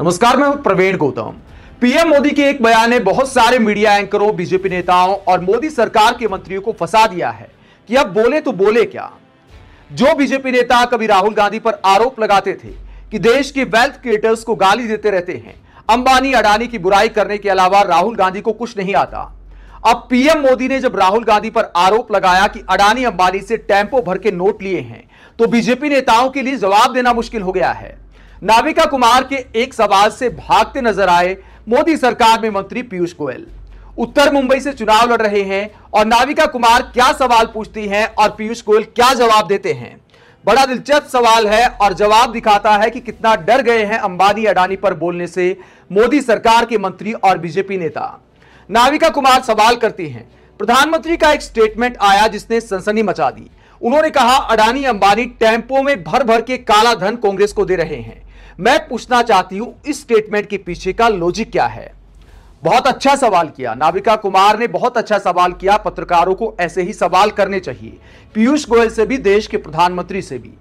नमस्कार मैं प्रवीण गौतम पीएम मोदी के एक बयान ने बहुत सारे मीडिया एंकरों बीजेपी नेताओं और मोदी सरकार के मंत्रियों को फंसा दिया है कि अब बोले तो बोले क्या जो बीजेपी नेता कभी राहुल गांधी पर आरोप लगाते थे कि देश के वेल्थ क्रिएटर्स को गाली देते रहते हैं अंबानी अडानी की बुराई करने के अलावा राहुल गांधी को कुछ नहीं आता अब पीएम मोदी ने जब राहुल गांधी पर आरोप लगाया कि अडानी अंबानी से टेम्पो भर के नोट लिए हैं तो बीजेपी नेताओं के लिए जवाब देना मुश्किल हो गया है नाविका कुमार के एक सवाल से भागते नजर आए मोदी सरकार में मंत्री पीयूष गोयल उत्तर मुंबई से चुनाव लड़ रहे हैं और नाविका कुमार क्या सवाल पूछती हैं और पीयूष गोयल क्या जवाब देते हैं बड़ा दिलचस्प सवाल है और जवाब दिखाता है कि कितना डर गए हैं अंबानी अडानी पर बोलने से मोदी सरकार के मंत्री और बीजेपी नेता नाविका कुमार सवाल करती हैं प्रधानमंत्री का एक स्टेटमेंट आया जिसने सनसनी मचा दी उन्होंने कहा अडानी अंबानी टेम्पो में भर भर के काला धन कांग्रेस को दे रहे हैं मैं पूछना चाहती हूं इस स्टेटमेंट के पीछे का लॉजिक क्या है बहुत अच्छा सवाल किया नाविका कुमार ने बहुत अच्छा सवाल किया पत्रकारों को ऐसे ही सवाल करने चाहिए पीयूष गोयल से भी देश के प्रधानमंत्री से भी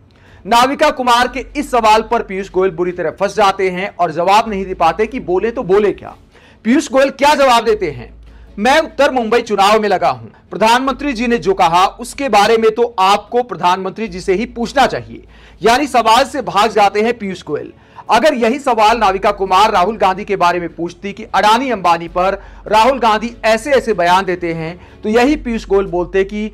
नाविका कुमार के इस सवाल पर पीयूष गोयल बुरी तरह फंस जाते हैं और जवाब नहीं दे पाते कि बोले तो बोले क्या पीयूष गोयल क्या जवाब देते हैं मैं उत्तर मुंबई चुनाव में लगा हूं प्रधानमंत्री जी ने जो कहा उसके बारे में तो आपको प्रधानमंत्री जी से ही पूछना चाहिए यानी सवाल से भाग जाते हैं पीयूष गोयल अगर यही सवाल नाविका कुमार राहुल गांधी के बारे में पूछती कि अडानी अंबानी पर राहुल गांधी ऐसे ऐसे बयान देते हैं तो यही पीयूष गोयल बोलते कि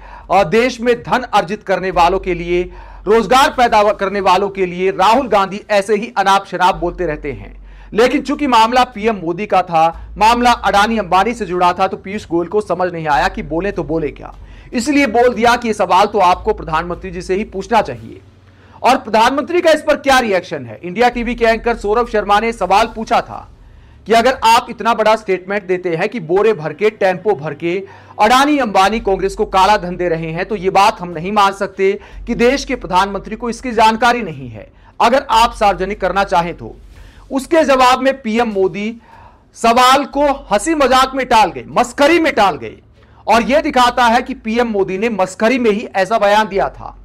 देश में धन अर्जित करने वालों के लिए रोजगार पैदा करने वालों के लिए राहुल गांधी ऐसे ही अनाप शनाप बोलते रहते हैं लेकिन चूंकि मामला पीएम मोदी का था मामला अडानी अंबानी से जुड़ा था तो पीयूष गोयल को समझ नहीं आया कि बोले तो बोले क्या इसलिए बोल दिया कि यह सवाल तो आपको प्रधानमंत्री जी से ही पूछना चाहिए और प्रधानमंत्री का इस पर क्या रिएक्शन है इंडिया टीवी के एंकर सौरभ शर्मा ने सवाल पूछा था कि अगर आप इतना बड़ा स्टेटमेंट देते हैं कि बोरे भर के टेम्पो भर के अडानी अंबानी कांग्रेस को काला धन दे रहे हैं तो ये बात हम नहीं मान सकते कि देश के प्रधानमंत्री को इसकी जानकारी नहीं है अगर आप सार्वजनिक करना चाहें तो उसके जवाब में पीएम मोदी सवाल को हंसी मजाक में टाल गए मस्करी में टाल गए और यह दिखाता है कि पीएम मोदी ने मस्करी में ही ऐसा बयान दिया था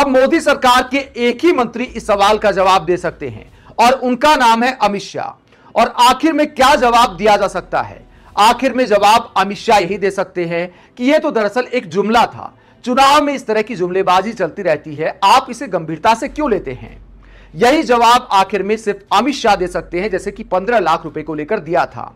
अब मोदी सरकार के एक ही मंत्री इस सवाल का जवाब दे सकते हैं और उनका नाम है अमित शाह और आखिर में क्या जवाब दिया जा सकता है आखिर में जवाब अमित शाह यही दे सकते हैं कि यह तो दरअसल एक जुमला था चुनाव में इस तरह की जुमलेबाजी चलती रहती है आप इसे गंभीरता से क्यों लेते हैं यही जवाब आखिर में सिर्फ अमित शाह दे सकते हैं जैसे कि पंद्रह लाख रुपए को लेकर दिया था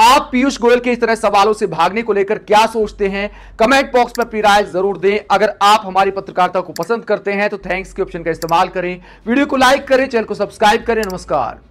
आप पीयूष गोयल के इस तरह सवालों से भागने को लेकर क्या सोचते हैं कमेंट बॉक्स पर अपनी राय जरूर दें अगर आप हमारी पत्रकारिता को पसंद करते हैं तो थैंक्स के ऑप्शन का इस्तेमाल करें वीडियो को लाइक करें चैनल को सब्सक्राइब करें नमस्कार